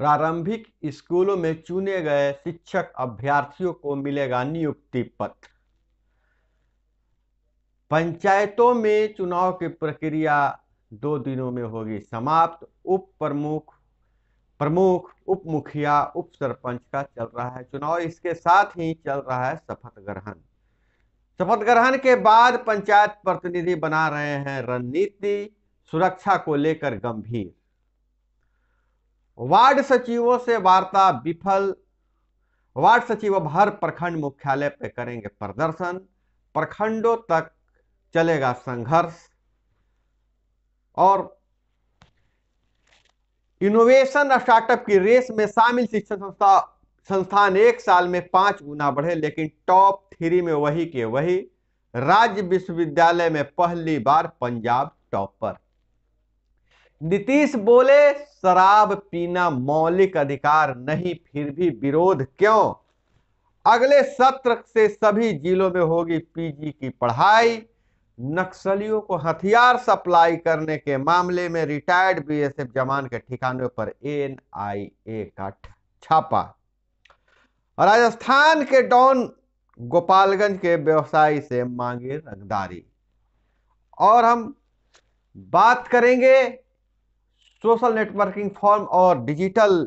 प्रारंभिक स्कूलों में चुने गए शिक्षक अभ्यर्थियों को मिलेगा नियुक्ति पत्र पंचायतों में चुनाव की प्रक्रिया दो दिनों में होगी समाप्त उप प्रमुख प्रमुख उप मुखिया उप सरपंच का चल रहा है चुनाव इसके साथ ही चल रहा है शपथ ग्रहण शपथ ग्रहण के बाद पंचायत प्रतिनिधि बना रहे हैं रणनीति सुरक्षा को लेकर गंभीर वार्ड सचिवों से वार्ता विफल वार्ड सचिव अब हर प्रखंड मुख्यालय पे करेंगे प्रदर्शन प्रखंडों तक चलेगा संघर्ष और इनोवेशन स्टार्टअप की रेस में शामिल शिक्षण संस्था संस्थान एक साल में पांच गुना बढ़े लेकिन टॉप थ्री में वही के वही राज्य विश्वविद्यालय में पहली बार पंजाब टॉपर नीतीश बोले शराब पीना मौलिक अधिकार नहीं फिर भी विरोध क्यों अगले सत्र से सभी जिलों में होगी पीजी की पढ़ाई नक्सलियों को हथियार सप्लाई करने के मामले में रिटायर्ड बीएसएफ जवान के ठिकाने पर एनआईए का छापा राजस्थान के डॉन गोपालगंज के व्यवसायी से मांगे रंगदारी और हम बात करेंगे सोशल नेटवर्किंग फॉर्म और डिजिटल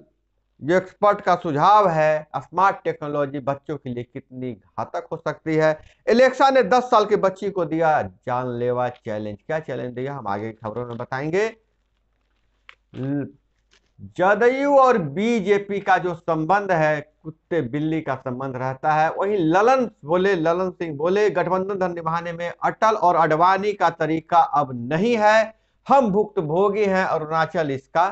जो एक्सपर्ट का सुझाव है स्मार्ट टेक्नोलॉजी बच्चों के लिए कितनी घातक हो सकती है एलेक्सा ने 10 साल के बच्ची को दिया जानलेवा चैलेंज क्या चैलेंज दिया हम आगे खबरों में बताएंगे जदयू और बीजेपी का जो संबंध है कुत्ते बिल्ली का संबंध रहता है वहीं ललन बोले ललन सिंह बोले गठबंधन धन निभाने में अटल और अडवाणी का तरीका अब नहीं है हम भुक्त भोगी हैं अरुणाचल इसका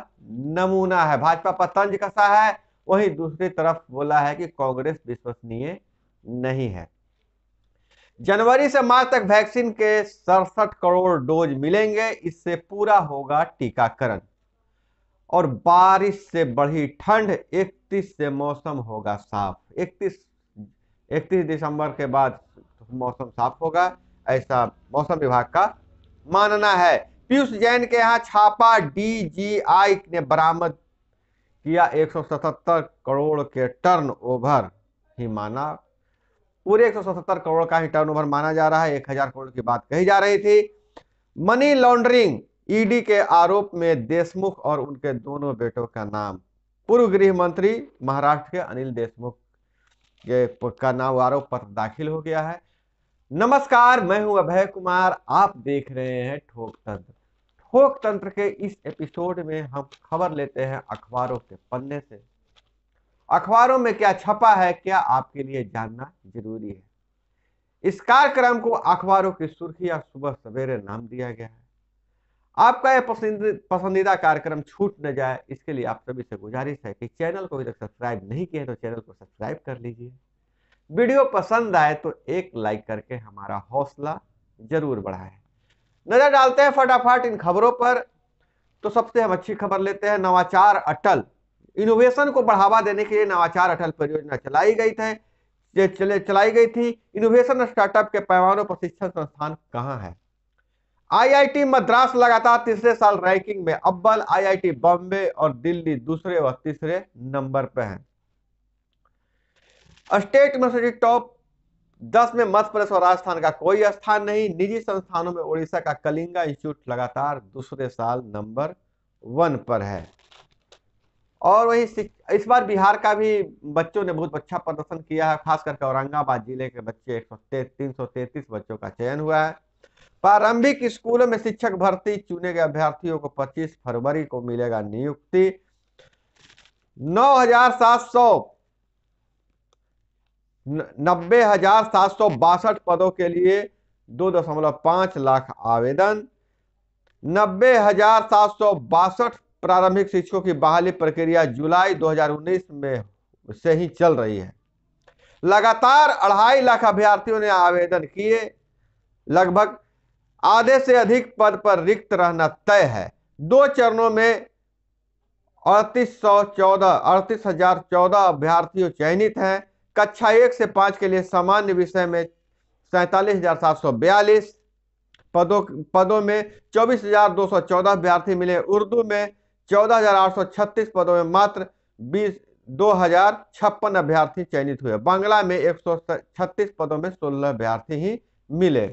नमूना है भाजपा पर तंज कसा है वहीं दूसरी तरफ बोला है कि कांग्रेस विश्वसनीय नहीं है जनवरी से मार्च तक वैक्सीन के सड़सठ करोड़ डोज मिलेंगे इससे पूरा होगा टीकाकरण और बारिश से बढ़ी ठंड 31 से मौसम होगा साफ 31 31 दिसंबर के बाद मौसम साफ होगा ऐसा मौसम विभाग का मानना है पीयूष जैन के यहाँ छापा डीजीआई ने बरामद किया 177 करोड़ के टर्नओवर ही माना पूरे 177 करोड़ का ही टर्नओवर माना जा रहा है 1000 करोड़ की बात कही जा रही थी मनी लॉन्ड्रिंग ईडी के आरोप में देशमुख और उनके दोनों बेटों का नाम पूर्व गृह मंत्री महाराष्ट्र के अनिल देशमुख के का नाम आरोप पत्र दाखिल हो गया है नमस्कार मैं हूं अभय कुमार आप देख रहे हैं ठोक तंत्र फोक तंत्र के इस एपिसोड में हम खबर लेते हैं अखबारों के पन्ने से अखबारों में क्या छपा है क्या आपके लिए जानना जरूरी है इस कार्यक्रम को अखबारों की सुर्खियां सुबह सवेरे नाम दिया गया है आपका यह पसंदीदा कार्यक्रम छूट न जाए इसके लिए आप सभी से गुजारिश है कि चैनल को अभी तक सब्सक्राइब नहीं किया तो चैनल को सब्सक्राइब कर लीजिए वीडियो पसंद आए तो एक लाइक करके हमारा हौसला जरूर बढ़ाए नजर डालते हैं फटाफट इन खबरों पर तो सबसे हम अच्छी खबर लेते हैं नवाचार अटल इनोवेशन को बढ़ावा देने के लिए नवाचार अटल परियोजना चलाई गई थे चले चलाई गई थी इनोवेशन स्टार्टअप के पैमानों प्रशिक्षण संस्थान कहाँ है आईआईटी मद्रास लगातार तीसरे साल रैंकिंग में अव्वल आईआईटी बॉम्बे और दिल्ली दूसरे व तीसरे नंबर पर है स्टेट यूनिवर्सिटी टॉप दस में मध्य प्रदेश और राजस्थान का कोई स्थान नहीं निजी संस्थानों में उड़ीसा का कलिंगा इंस्टीट्यूट लगातार दूसरे साल नंबर वन पर है और वही इस बार बिहार का भी बच्चों ने बहुत अच्छा प्रदर्शन किया है खास करके औरंगाबाद जिले के बच्चे एक तीन सौ तैतीस बच्चों का चयन हुआ है प्रारंभिक स्कूलों में शिक्षक भर्ती चुने गए अभ्यर्थियों को 25 फरवरी को मिलेगा नियुक्ति नौ हजार सात सौ नब्बे हजार सात सौ बासठ पदों के लिए दो दशमलव पांच लाख आवेदन नब्बे हजार सात सौ बासठ प्रारंभिक शिक्षकों की बहाली प्रक्रिया जुलाई 2019 में से ही चल रही है लगातार अढ़ाई लाख अभ्यर्थियों ने आवेदन किए लगभग आधे से अधिक पद पर रिक्त रहना तय है दो चरणों में अड़तीस सौ चौदह अड़तीस हजार चौदह अभ्यर्थियों चयनित हैं कक्षा एक से पाँच के लिए सामान्य विषय में सैंतालीस हजार सात सौ बयालीस पदों पदों में चौबीस हजार दो सौ चौदह अभ्यर्थी मिले उर्दू में चौदह हजार आठ सौ छत्तीस पदों में मात्र बीस दो हजार छप्पन अभ्यर्थी चयनित हुए बांग्ला में एक सौ छत्तीस पदों में सोलह अभ्यर्थी ही मिले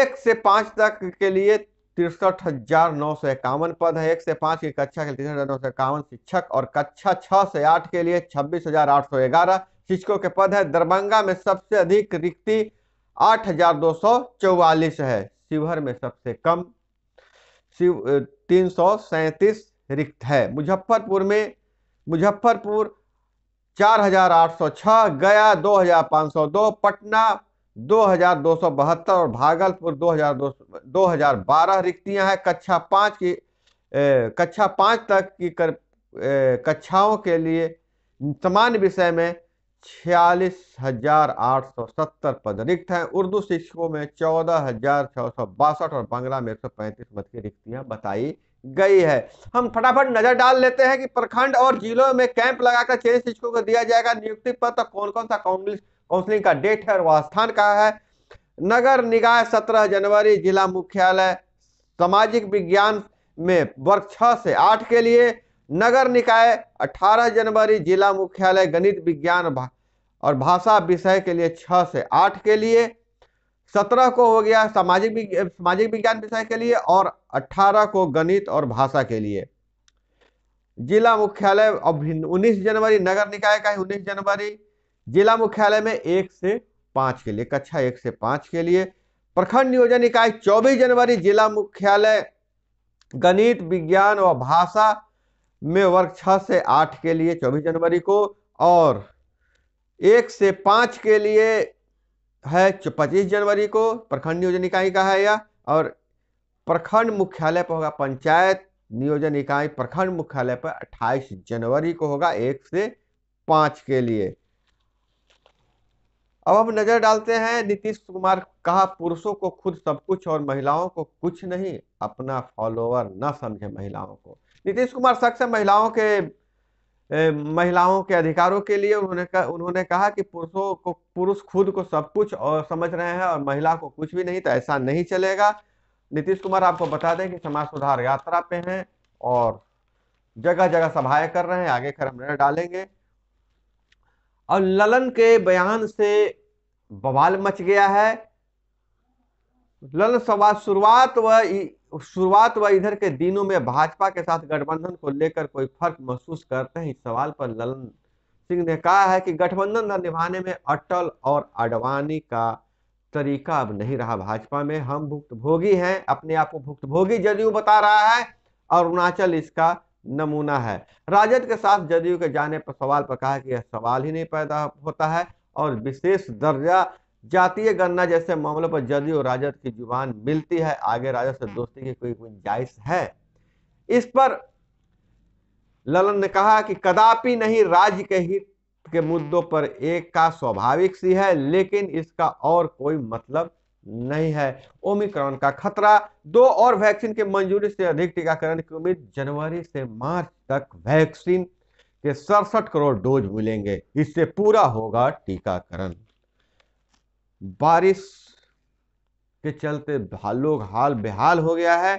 एक से पाँच तक के लिए तिरसठ हजार नौ सौ इक्यावन पद है एक से पांच की कक्षा के लिए तिरसठ हजार नौ सौ इक्यावन शिक्षक और कक्षा छह से आठ के लिए छब्बीस हजार आठ सौ ग्यारह शिक्षकों के पद है दरभंगा में सबसे अधिक रिक्ति आठ हजार दो सौ चौवालीस है शिवहर में सबसे कम शिव तीन सौ सैंतीस रिक्त है मुजफ्फरपुर में मुजफ्फरपुर चार हजार आठ सौ छह गया दो हजार पाँच सौ दो पटना 2272 और भागलपुर हजार 2012 रिक्तियां हैं कक्षा पाँच की कक्षा पाँच तक की कर, कक्षाओं के लिए सामान्य विषय में छियालीस हजार आठ सौ सत्तर पद रिक्त हैं उर्दू शिक्षकों में चौदह हजार छः सौ बासठ और बांग्ला में एक सौ पैंतीस पद की रिक्तियां बताई गई है हम फटाफट नजर डाल लेते हैं कि प्रखंड और जिलों में कैंप लगाकर चयन शिक्षकों को दिया जाएगा नियुक्ति पद कौन कौन सा कांग्रेस काउंसलिंग का डेट है और वह स्थान कहा है नगर निकाय सत्रह जनवरी जिला मुख्यालय सामाजिक विज्ञान में वर्ग छः से आठ के लिए नगर निकाय 18 जनवरी जिला मुख्यालय गणित विज्ञान भा, और भाषा विषय के लिए छः से आठ के लिए सत्रह को हो गया सामाजिक सामाजिक विज्ञान विषय के लिए और अठारह को गणित और भाषा के लिए जिला मुख्यालय अभिन्न उन्नीस जनवरी नगर निकाय का है उन्नीस जनवरी जिला मुख्यालय में एक से पाँच के लिए कक्षा एक से पाँच के लिए प्रखंड नियोजन इकाई चौबीस जनवरी जिला मुख्यालय गणित विज्ञान व भाषा में वर्ग छः से आठ के लिए चौबीस जनवरी को और एक से पाँच के लिए है पच्चीस जनवरी को प्रखंड नियोजन इकाई का है यह और प्रखंड मुख्यालय पर होगा पंचायत नियोजन इकाई प्रखंड मुख्यालय पर 28 जनवरी को होगा एक से पाँच के लिए अब हम नजर डालते हैं नीतीश कुमार कहा पुरुषों को खुद सब कुछ और महिलाओं को कुछ नहीं अपना फॉलोअर न समझे महिलाओं को नीतीश कुमार सख्त महिलाओं के ए, महिलाओं के अधिकारों के लिए उन्होंने कहा उन्होंने कहा कि पुरुषों को पुरुष खुद को सब कुछ और समझ रहे हैं और महिला को कुछ भी नहीं तो ऐसा नहीं चलेगा नीतीश कुमार आपको बता दें कि समाज सुधार यात्रा पे हैं और जगह जगह सभाएं कर रहे हैं आगे खर हम डालेंगे और ललन के बयान से बवाल मच गया है ललन सवाल शुरुआत व शुरुआत व इधर के दिनों में भाजपा के साथ गठबंधन को लेकर कोई फर्क महसूस करते हैं इस सवाल पर ललन सिंह ने कहा है कि गठबंधन न निभाने में अटल और अडवाणी का तरीका अब नहीं रहा भाजपा में हम भुक्तभोगी हैं अपने आप को भुक्तभोगी जदयू बता रहा है और अरुणाचल इसका नमूना है राजद के साथ जदयू के जाने पर सवाल पर कहा कि यह सवाल ही नहीं पैदा होता है और विशेष दर्जा जातीय गणना जैसे मामलों पर जदयू और राजद की जुबान मिलती है आगे राजद से दोस्ती की कोई गुंजाइश है इस पर ललन ने कहा कि कदापि नहीं राज्य के हित के मुद्दों पर एक का स्वाभाविक सी है लेकिन इसका और कोई मतलब नहीं है ओमिक्रॉन का खतरा दो और वैक्सीन की मंजूरी से अधिक टीकाकरण की उम्मीद जनवरी से मार्च तक वैक्सीन के सड़सठ करोड़ डोज मिलेंगे इससे पूरा होगा टीकाकरण बारिश के चलते लोग हाल बेहाल हो गया है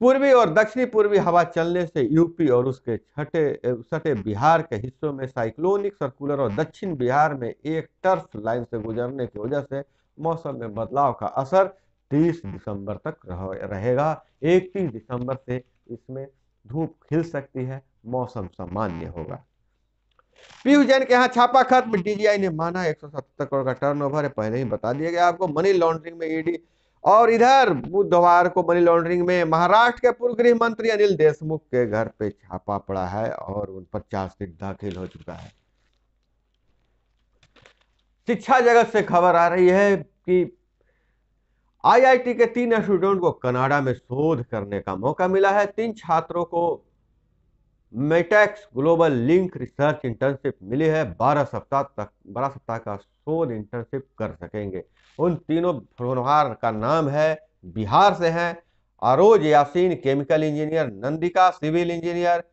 पूर्वी और दक्षिणी पूर्वी हवा चलने से यूपी और उसके छठे सटे बिहार के हिस्सों में साइक्लोनिक सर्कुलर और दक्षिण बिहार में एक टर्फ लाइन से गुजरने की वजह से मौसम में बदलाव का असर 30 दिसंबर तक रहेगा 31 दिसंबर से इसमें धूप खिल सकती है मौसम सामान्य होगा पीयूष जैन के यहाँ छापा खत्म डीजीआई ने माना एक करोड़ का टर्नओवर है पहले ही बता दिया गया आपको मनी लॉन्ड्रिंग में ईडी e और इधर बुधवार को मनी लॉन्ड्रिंग में महाराष्ट्र के पूर्व गृह मंत्री अनिल देशमुख के घर पे छापा पड़ा है और उन पर चार्जशीट दाखिल हो चुका है शिक्षा जगत से खबर आ रही है कि आईआईटी के तीन स्टूडेंट को कनाडा में शोध करने का मौका मिला है तीन छात्रों को Mitacs Globalink research internship मिली है बारह सप्ताह तक बारह सप्ताह का शोध इंटर्नशिप कर सकेंगे उन तीनों फोनहार का नाम है बिहार से हैं Aroj Yasin chemical engineer Nandika civil engineer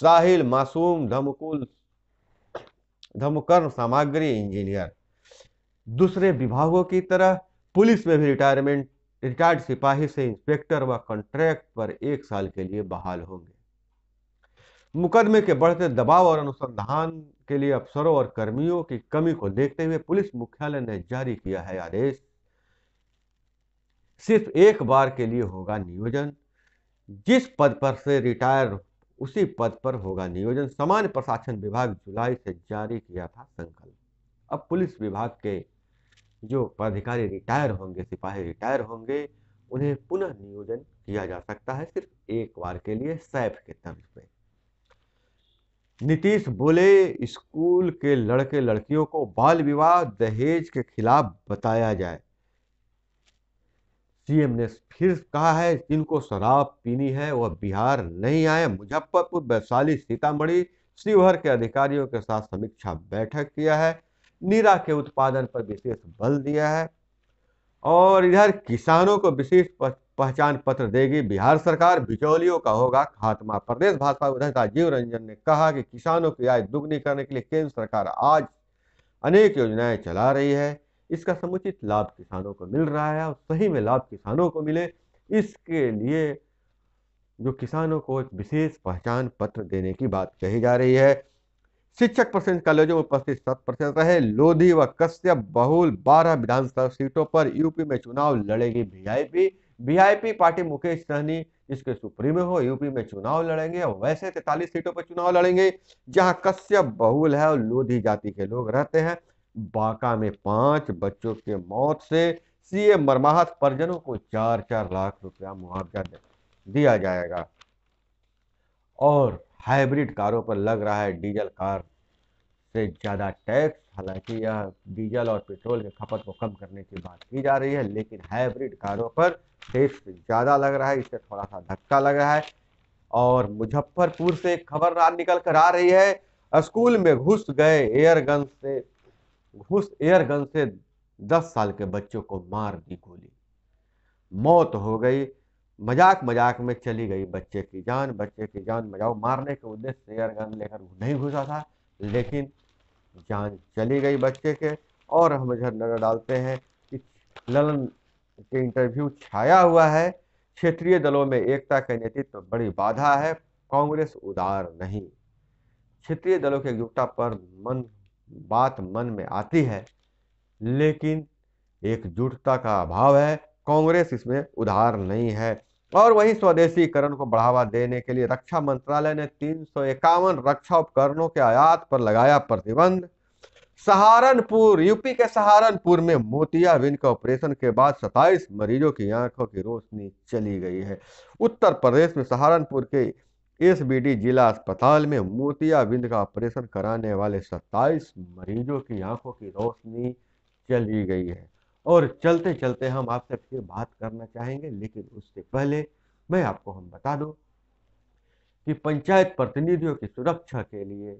Sahil Masoom धमकुल धमकर्म सामग्री इंजीनियर दूसरे विभागों की तरह पुलिस में भी रिटायरमेंट रिटायर्ड सिपाही से इंस्पेक्टर व कॉन्ट्रैक्ट पर एक साल के लिए बहाल होंगे मुकदमे के बढ़ते दबाव और अनुसंधान के लिए अफसरों और कर्मियों की कमी को देखते हुए पुलिस मुख्यालय ने जारी किया है आदेश सिर्फ एक बार के लिए होगा नियोजन जिस पद पर से रिटायर उसी पद पर होगा नियोजन सामान्य प्रशासन विभाग जुलाई से जारी किया था संकल्प अब पुलिस विभाग के जो पदाधिकारी रिटायर होंगे सिपाही रिटायर होंगे उन्हें पुनः नियोजन किया जा सकता है सिर्फ एक बार के लिए सैफ के तर्ज पे नीतीश बोले स्कूल के लड़के लड़कियों को बाल विवाह दहेज के खिलाफ बताया जाए सीएम ने फिर कहा है जिनको शराब पीनी है वह बिहार नहीं आए मुजफ्फरपुर वैशाली सीतामढ़ी शिवहर के अधिकारियों के साथ समीक्षा बैठक किया है नीरा के उत्पादन पर विशेष बल दिया है और इधर किसानों को विशेष पहचान पत्र देगी बिहार सरकार बिचौलियों का होगा खात्मा प्रदेश भाजपा विधायक राजीव रंजन ने कहा कि किसानों की आय दुगनी करने के लिए केंद्र सरकार आज अनेक योजनाएं चला रही है इसका समुचित लाभ किसानों को मिल रहा है और सही में लाभ किसानों को मिले इसके लिए जो किसानों को एक विशेष पहचान पत्र देने की बात कही जा रही है शिक्षक परसेंट कॉलेजों में उपस्थित सात प्रतिशत रहे लोधी व कश्यप बहुल बारह विधानसभा सीटों पर यूपी में चुनाव लड़ेगी VIP VIP party Mukesh Sahni जिसके सुप्रीमो हो यूपी में चुनाव लड़ेंगे और वैसे तैतालीस सीटों पर चुनाव लड़ेंगे जहां कश्यप बहुल है और लोधी जाति के लोग रहते हैं बांका में पांच बच्चों के मौत से सीए मरमाहत परिजनों को चार चार लाख रुपया मुआवजा दिया जाएगा और हाइब्रिड कारों पर लग रहा है डीजल कार से ज़्यादा टैक्स हालांकि यह डीजल और पेट्रोल की खपत को कम करने की बात की जा रही है लेकिन हाइब्रिड कारों पर टैक्स ज़्यादा लग रहा है इससे थोड़ा सा धक्का लग रहा है और मुजफ्फरपुर से एक खबर निकल कर आ रही है स्कूल में घुस गए एयरगन से घुस एयरगन से दस साल के बच्चों को मार दी गोली मौत हो गई मजाक मजाक में चली गई बच्चे की जान बच्चे की जान मजाक मारने के उद्देश्य से एयरगन लेकर नहीं घुसा था लेकिन जान चली गई बच्चे के और हम इधर नज़र डालते हैं कि ललन के इंटरव्यू छाया हुआ है क्षेत्रीय दलों में एकता का नेतृत्व तो बड़ी बाधा है कांग्रेस उदार नहीं क्षेत्रीय दलों के एकजुटता पर मन बात मन में आती है लेकिन एकजुटता का अभाव है कांग्रेस इसमें उधार नहीं है और वहीं स्वदेशीकरण को बढ़ावा देने के लिए रक्षा मंत्रालय ने तीन रक्षा उपकरणों के आयात पर लगाया प्रतिबंध सहारनपुर यूपी के सहारनपुर में मोतिया विन के ऑपरेशन के बाद 27 मरीजों की आंखों की रोशनी चली गई है उत्तर प्रदेश में सहारनपुर के एस जिला अस्पताल में मोतियाबिंद का ऑपरेशन कराने वाले 27 मरीजों की आंखों की रोशनी चली गई है और चलते चलते हम आपसे फिर बात करना चाहेंगे लेकिन उससे पहले मैं आपको हम बता दूं कि पंचायत प्रतिनिधियों की सुरक्षा के लिए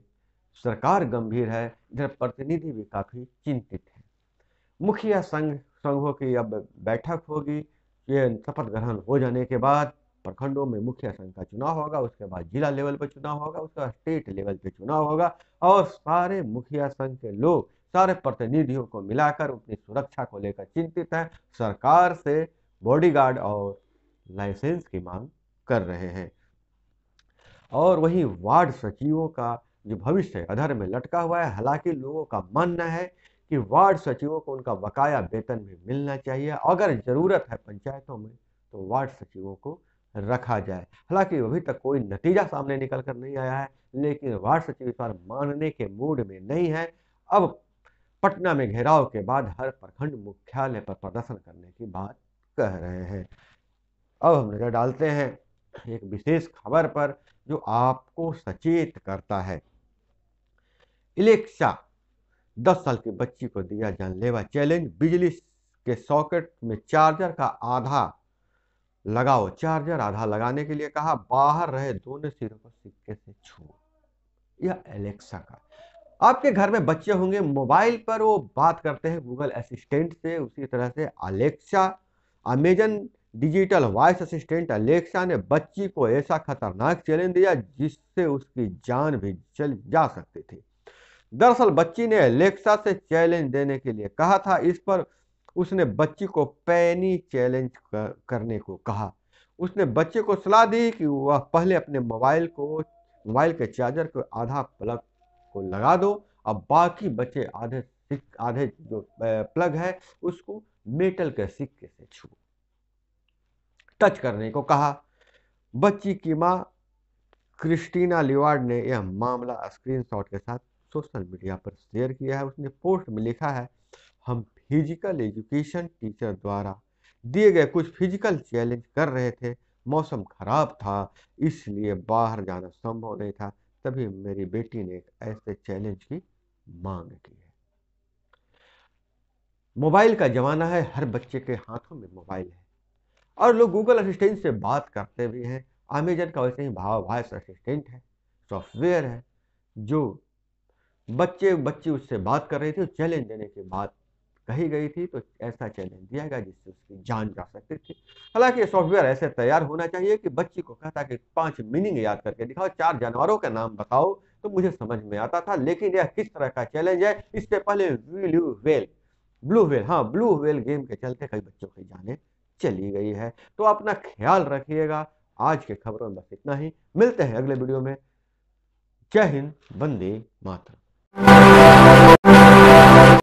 सरकार गंभीर है इधर प्रतिनिधि भी काफ़ी चिंतित है मुखिया संघ संघों की अब बैठक होगी ये शपथ ग्रहण हो जाने के बाद प्रखंडों में मुखिया संघ का चुनाव होगा उसके बाद जिला लेवल पर चुनाव होगा उसके बाद स्टेट लेवल पे चुनाव होगा और सारे मुखिया संघ के लोग सारे प्रतिनिधियों को मिलाकर अपनी सुरक्षा को लेकर चिंतित है सरकार से बॉडीगार्ड और लाइसेंस की मांग कर रहे हैं और वही वार्ड सचिवों का जो भविष्य अधर में लटका हुआ है हालांकि लोगों का मानना है कि वार्ड सचिवों को उनका बकाया वेतन भी मिलना चाहिए अगर ज़रूरत है पंचायतों में तो वार्ड सचिवों को रखा जाए हालांकि अभी तक कोई नतीजा सामने निकल कर नहीं आया है लेकिन वार्ड सचिव इस बार मानने के मूड में नहीं है अब पटना में घेराव के बाद हर प्रखंड मुख्यालय पर प्रदर्शन करने की बात कह रहे हैं अब हम नजर डालते हैं एक विशेष खबर पर जो आपको सचेत करता है इलेक्सा दस साल की बच्ची को दिया जानलेवा चैलेंज बिजली के सॉकेट में चार्जर का आधा लगाओ चार्जर आधा लगाने के लिए कहा बाहर रहे दोनों सिरों को सिक्के से छू यह एलेक्सा का आपके घर में बच्चे होंगे मोबाइल पर वो बात करते हैं गूगल असिस्टेंट से उसी तरह से Alexa Amazon digital voice assistant Alexa ने बच्ची को ऐसा खतरनाक चैलेंज दिया जिससे उसकी जान भी चल जा सकती थी दरअसल बच्ची ने अलेक्सा से चैलेंज देने के लिए कहा था इस पर उसने बच्ची को पैनी चैलेंज करने को कहा उसने बच्चे को सलाह दी कि वह पहले अपने मोबाइल को मोबाइल के चार्जर को आधा प्लग को लगा दो अब बाकी बचे आधे सिक आधे जो प्लग है उसको मेटल के सिक्के से छुओ टच करने को कहा बच्ची की माँ क्रिस्टीना लिवार्ड ने यह मामला स्क्रीनशॉट के साथ सोशल मीडिया पर शेयर किया है उसने पोस्ट में लिखा है हम फिजिकल एजुकेशन टीचर द्वारा दिए गए कुछ फिजिकल चैलेंज कर रहे थे मौसम खराब था इसलिए बाहर जाना संभव नहीं था तभी मेरी बेटी ने एक ऐसे चैलेंज की मांग की है मोबाइल का जमाना है हर बच्चे के हाथों में मोबाइल है और लोग गूगल असिस्टेंट से बात करते भी हैं अमेजन का वैसे ही भाव भाई असिस्टेंट है सॉफ्टवेयर है जो बच्चे बच्ची उससे बात कर रही थी चैलेंज देने की बात कही गई थी तो ऐसा चैलेंज दिया गया जिससे उसकी जान जा सकती थी हालांकि ये सॉफ्टवेयर ऐसे तैयार होना चाहिए कि बच्ची को कहता कि पांच मीनिंग याद करके दिखाओ चार जानवरों का नाम बताओ तो मुझे समझ में आता था लेकिन यह किस तरह का चैलेंज है इससे पहले ब्लू वेल ब्लू वेल हाँ ब्लू वेल गेम के चलते कई बच्चों की जाने चली गई है तो अपना ख्याल रखिएगा आज के खबरों में बस इतना ही मिलते हैं अगले वीडियो में जय हिंद बंदे मातरम